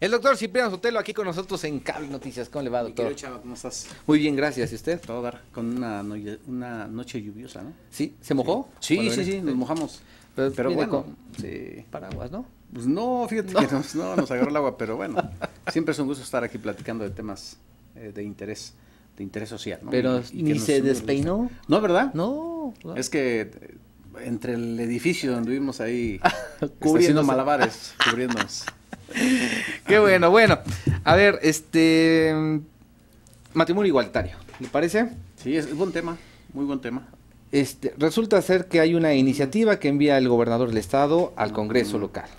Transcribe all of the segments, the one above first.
El doctor Cipriano Sotelo aquí con nosotros en Cable Noticias. ¿Cómo le va, doctor? Chava, ¿cómo estás? Muy bien, gracias. ¿Y usted? Todo dar con una, noche lluviosa, ¿no? ¿Sí? ¿Se mojó? Sí, sí, sí, nos mojamos. Pero, bueno, paraguas, ¿no? Pues no, fíjate que nos, no, nos agarró el agua, pero bueno, siempre es un gusto estar aquí platicando de temas eh, de interés, de interés social, Pero ni se despeinó. No, ¿verdad? No. Es que eh, entre el edificio donde vivimos ahí, cubriendo malabares, cubriéndonos. Qué bueno, bueno. A ver, este. Matrimonio igualitario, ¿le parece? Sí, es, un buen tema, muy buen tema. Este, resulta ser que hay una iniciativa que envía el gobernador del estado al Congreso mm, local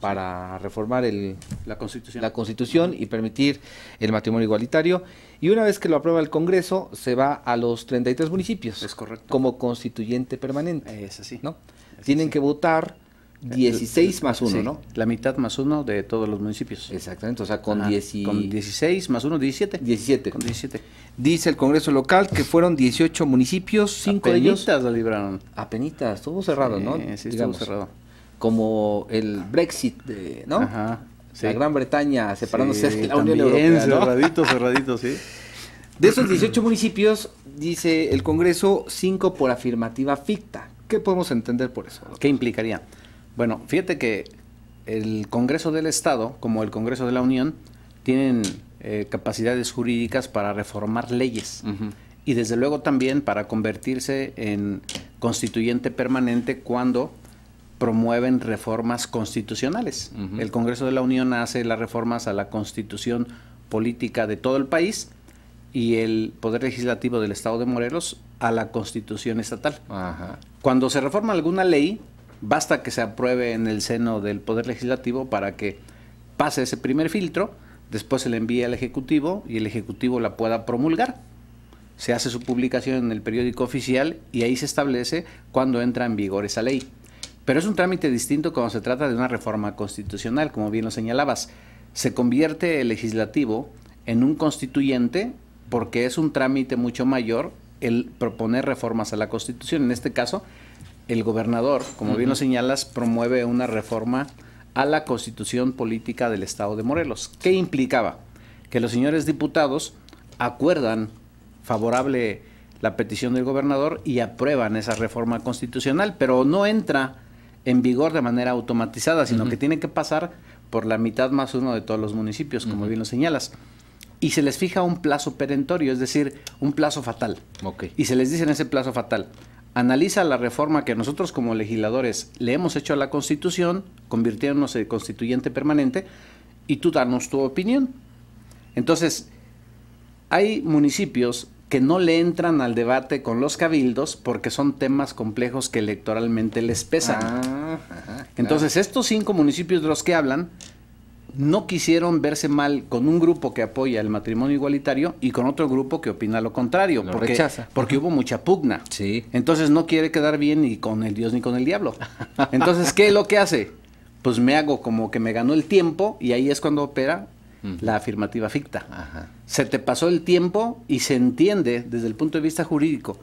para reformar la constitución, la constitución y permitir el matrimonio igualitario. Y una vez que lo aprueba el Congreso, se va a los 33 municipios. Es correcto. Como constituyente permanente. Es así. ¿no? Tienen que votar 16 eh, más 1, ¿no? La mitad más 1 de todos los municipios. Exactamente, o sea, con, 16 más 1, 17. 17. Con 17. Dice el Congreso Local que fueron 18 municipios, 5 de ellos. Apenitas la libraron. Apenitas, estuvo cerrado, ¿no? Sí, Digamos, estuvo cerrado. Como el Brexit, de, ¿no? Ajá. La Gran Bretaña separándose de la Unión Europea. ¿no? Cerradito, cerradito, sí. De esos 18 municipios, dice el Congreso, 5 por afirmativa ficta. ¿Qué podemos entender por eso? ¿Qué implicaría? Bueno, fíjate que el Congreso del Estado, como el Congreso de la Unión, tienen eh, capacidades jurídicas para reformar leyes y desde luego también para convertirse en constituyente permanente cuando promueven reformas constitucionales. El Congreso de la Unión hace las reformas a la constitución política de todo el país y el Poder Legislativo del Estado de Morelos a la constitución estatal. Cuando se reforma alguna ley, basta que se apruebe en el seno del Poder Legislativo para que pase ese primer filtro, después se le envía al Ejecutivo y el Ejecutivo la pueda promulgar. Se hace su publicación en el periódico oficial y ahí se establece cuándo entra en vigor esa ley. Pero es un trámite distinto cuando se trata de una reforma constitucional, como bien lo señalabas. Se convierte el legislativo en un constituyente porque es un trámite mucho mayor el proponer reformas a la Constitución. En este caso, el gobernador, como bien lo señalas, promueve una reforma a la constitución política del Estado de Morelos. ¿Qué implicaba? Que los señores diputados acuerdan favorable la petición del gobernador y aprueban esa reforma constitucional, pero no entra en vigor de manera automatizada, sino que tiene que pasar por la mitad más uno de todos los municipios, como bien lo señalas. Y se les fija un plazo perentorio, es decir, un plazo fatal. Y se les dice en ese plazo fatal, analiza la reforma que nosotros como legisladores le hemos hecho a la Constitución, convirtiéndonos en constituyente permanente, y tú danos tu opinión. Entonces, hay municipios que no le entran al debate con los cabildos porque son temas complejos que electoralmente les pesan. Ah, Entonces, estos cinco municipios de los que hablan no quisieron verse mal con un grupo que apoya el matrimonio igualitario y con otro grupo que opina lo contrario. porque, rechaza. Porque hubo mucha pugna. Sí. Entonces no quiere quedar bien ni con el Dios ni con el diablo. Entonces, ¿qué es lo que hace? Pues me hago como que me ganó el tiempo y ahí es cuando opera la afirmativa ficta. Ajá. Se te pasó el tiempo y se entiende desde el punto de vista jurídico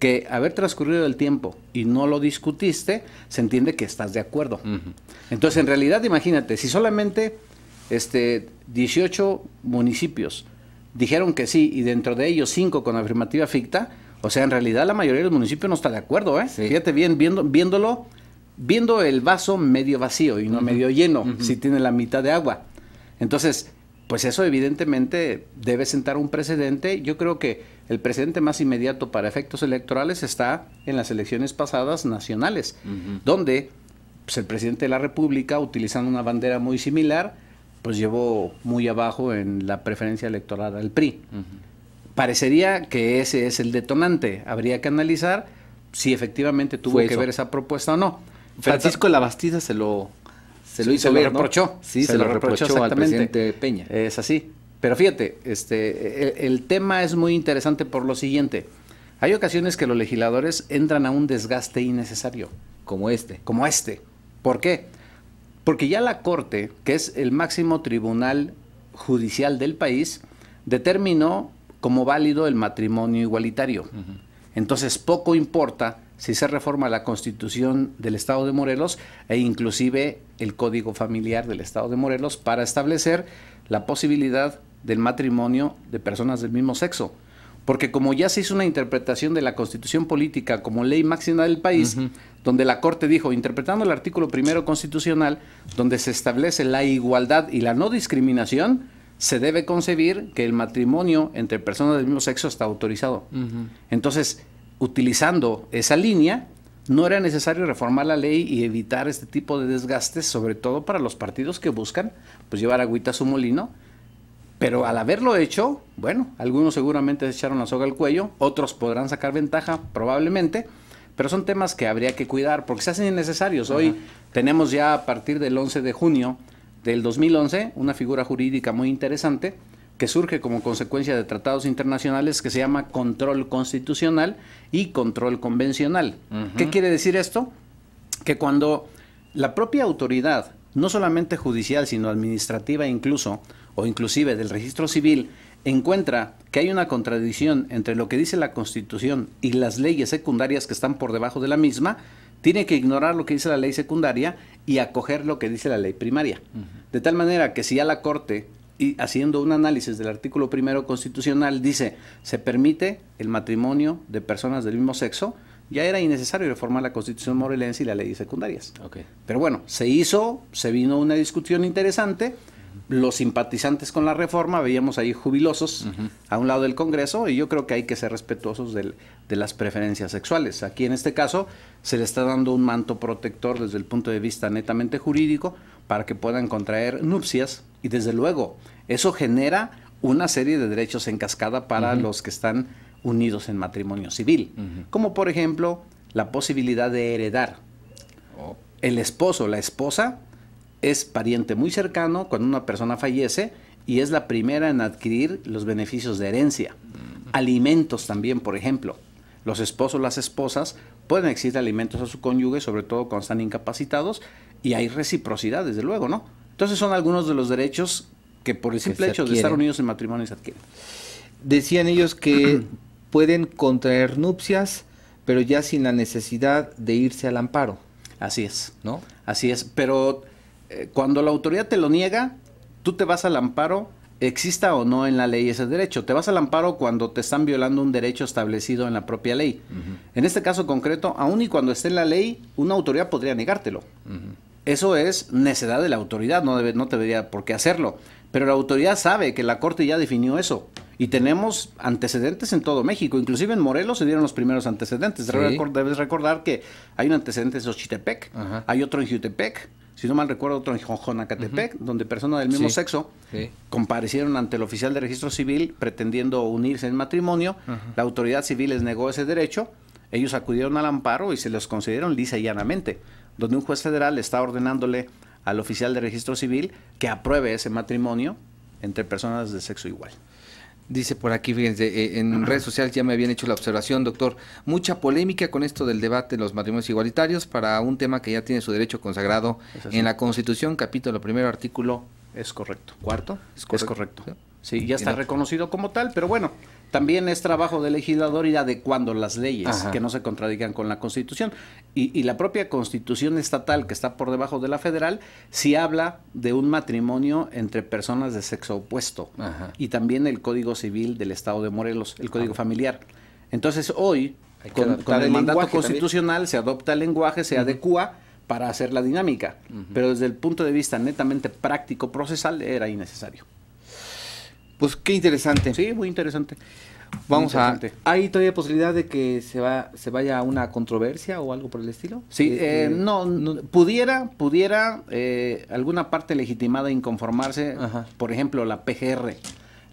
que haber transcurrido el tiempo y no lo discutiste, se entiende que estás de acuerdo. Entonces, en realidad, imagínate, si solamente este, 18 municipios dijeron que sí y dentro de ellos 5 con afirmativa ficta, o sea, en realidad la mayoría de los municipios no está de acuerdo, ¿eh? Fíjate bien, viendo, viéndolo, viendo el vaso medio vacío y no medio lleno, si tiene la mitad de agua. Entonces, pues eso evidentemente debe sentar un precedente. Yo creo que el precedente más inmediato para efectos electorales está en las elecciones pasadas nacionales, donde pues, el presidente de la República, utilizando una bandera muy similar, pues llevó muy abajo en la preferencia electoral al PRI. Parecería que ese es el detonante. Habría que analizar si efectivamente tuvo que ver esa propuesta o no. Francisco Labastida se lo, se lo hizo reprochó. Sí, se, lo, reprochó, al presidente Peña. Es así. Pero fíjate, este, el, el tema es muy interesante por lo siguiente. Hay ocasiones que los legisladores entran a un desgaste innecesario. Como este. Como este. ¿Por qué? Porque ya la Corte, que es el máximo tribunal judicial del país, determinó como válido el matrimonio igualitario. Entonces, poco importa si se reforma la Constitución del Estado de Morelos e inclusive el Código Familiar del Estado de Morelos para establecer la posibilidad del matrimonio de personas del mismo sexo porque como ya se hizo una interpretación de la constitución política como ley máxima del país, donde la Corte dijo, interpretando el artículo primero constitucional, donde se establece la igualdad y la no discriminación, se debe concebir que el matrimonio entre personas del mismo sexo está autorizado. Entonces, utilizando esa línea, no era necesario reformar la ley y evitar este tipo de desgastes, sobre todo para los partidos que buscan pues, llevar agüita a su molino pero al haberlo hecho, bueno, algunos seguramente se echaron la soga al cuello, otros podrán sacar ventaja, probablemente, pero son temas que habría que cuidar porque se hacen innecesarios. Hoy tenemos ya a partir del 11 de junio del 2011 una figura jurídica muy interesante que surge como consecuencia de tratados internacionales que se llama control constitucional y control convencional. ¿Qué quiere decir esto? Que cuando la propia autoridad no solamente judicial, sino administrativa incluso, o inclusive del registro civil, encuentra que hay una contradicción entre lo que dice la Constitución y las leyes secundarias que están por debajo de la misma, tiene que ignorar lo que dice la ley secundaria y acoger lo que dice la ley primaria. De tal manera que si ya la Corte, y haciendo un análisis del artículo primero constitucional, dice, se permite el matrimonio de personas del mismo sexo, ya era innecesario reformar la constitución morelense y la ley secundarias. Okay. Pero bueno, se hizo, se vino una discusión interesante. Los simpatizantes con la reforma veíamos ahí jubilosos a un lado del Congreso y yo creo que hay que ser respetuosos de las preferencias sexuales. Aquí en este caso se le está dando un manto protector desde el punto de vista netamente jurídico para que puedan contraer nupcias y desde luego eso genera una serie de derechos en cascada para los que están unidos en matrimonio civil, como por ejemplo la posibilidad de heredar. Oh. El esposo, la esposa, es pariente muy cercano cuando una persona fallece y es la primera en adquirir los beneficios de herencia. Alimentos también, por ejemplo. Los esposos, las esposas pueden exigir alimentos a su cónyuge, sobre todo cuando están incapacitados, y hay reciprocidad, desde luego, ¿no? Entonces son algunos de los derechos que por el simple hecho de estar unidos en matrimonio se adquieren. Decían ellos que pueden contraer nupcias, pero ya sin la necesidad de irse al amparo. Así es, ¿no? Así es, pero eh, cuando la autoridad te lo niega, tú te vas al amparo, exista o no en la ley ese derecho. Te vas al amparo cuando te están violando un derecho establecido en la propia ley. En este caso concreto, aun y cuando esté en la ley, una autoridad podría negártelo. Eso es necedad de la autoridad, no, debe, no debería por qué hacerlo. Pero la autoridad sabe que la Corte ya definió eso. Y tenemos antecedentes en todo México. Inclusive en Morelos se dieron los primeros antecedentes. Debes recordar que hay un antecedente en Xochitepec, hay otro en Jutepec, si no mal recuerdo, otro en Jonacatepec, donde personas del mismo sexo comparecieron ante el oficial de registro civil pretendiendo unirse en matrimonio. La autoridad civil les negó ese derecho. Ellos acudieron al amparo y se los concedieron lisa y llanamente, donde un juez federal está ordenándole al oficial de registro civil que apruebe ese matrimonio entre personas de sexo igual. Dice por aquí, fíjense, eh, en redes sociales ya me habían hecho la observación, doctor, mucha polémica con esto del debate de los matrimonios igualitarios para un tema que ya tiene su derecho consagrado en la Constitución, capítulo primero, artículo... Es correcto. ¿Cuarto? Es correcto. Sí, ya está reconocido como tal, pero bueno, también es trabajo del legislador ir adecuando las leyes que no se contradigan con la Constitución. Y, la propia Constitución estatal, que está por debajo de la federal, sí habla de un matrimonio entre personas de sexo opuesto. Y también el Código Civil del Estado de Morelos, el Código ah. Familiar. Entonces, hoy, con, el, mandato constitucional, se adopta el lenguaje, se adecua para hacer la dinámica. Pero desde el punto de vista netamente práctico, procesal, era innecesario. Pues, qué interesante. Sí, muy interesante. Vamos a a. ¿Hay todavía posibilidad de que se va, se vaya a una controversia o algo por el estilo? Sí, eh, este, eh, no, pudiera, pudiera eh, alguna parte legitimada inconformarse. Por ejemplo, la PGR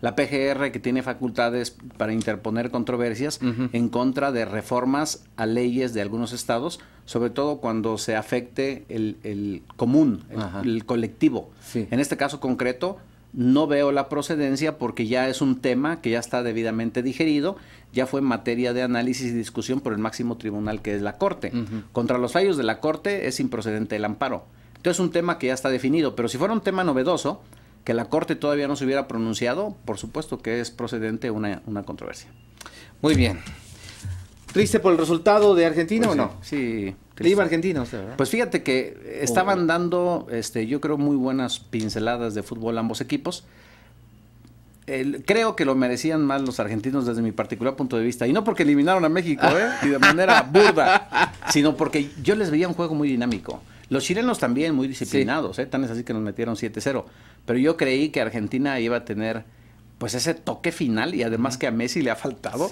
la PGR que tiene facultades para interponer controversias en contra de reformas a leyes de algunos estados, sobre todo cuando se afecte el, común, el, colectivo. En este caso concreto, no veo la procedencia porque ya es un tema que ya está debidamente digerido, ya fue materia de análisis y discusión por el máximo tribunal que es la Corte. Contra los fallos de la Corte es improcedente el amparo. Entonces es un tema que ya está definido, pero si fuera un tema novedoso, que la Corte todavía no se hubiera pronunciado, por supuesto que es procedente una, controversia. Muy bien. ¿Triste por el resultado de Argentina o pues no? sí. Se iba ¿verdad? Pues fíjate que estaban oh. dando, este, yo creo, muy buenas pinceladas de fútbol ambos equipos. creo que lo merecían más los argentinos desde mi particular punto de vista. Y no porque eliminaron a México, ¿eh? y de manera burda, sino porque yo les veía un juego muy dinámico. Los chilenos también, muy disciplinados, ¿eh? Tan es así que nos metieron 7-0. Pero yo creí que Argentina iba a tener pues ese toque final y además que a Messi le ha faltado,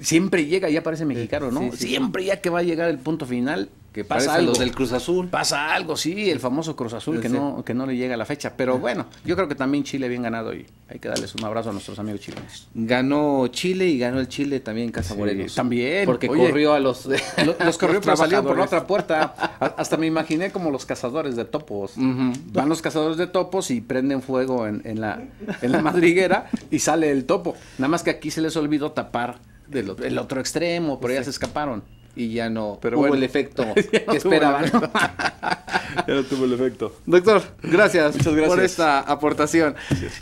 siempre llega, ya parece mexicano, eh, ¿no? siempre ya que va a llegar el punto final, que pasa algo. los del Cruz Azul. Pasa algo, sí, el famoso Cruz Azul que, No, que no le llega a la fecha. Pero bueno, yo creo que también Chile bien ganado y hay que darles un abrazo a nuestros amigos chilenos. Ganó Chile y ganó el Chile también en Casa También. Porque corrió a los... los, corrió, pero salieron por la otra puerta. Hasta me imaginé como los cazadores de topos. Van los cazadores de topos y prenden fuego en, la, en la madriguera y sale el topo. Nada más que aquí se les olvidó tapar del, el otro extremo, pero ya se escaparon y ya no Pero hubo el efecto que esperaban. ya no tuvo el efecto. Doctor, gracias, por esta aportación.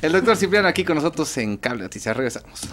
El doctor Cipriano aquí con nosotros en Cable Noticias. Regresamos.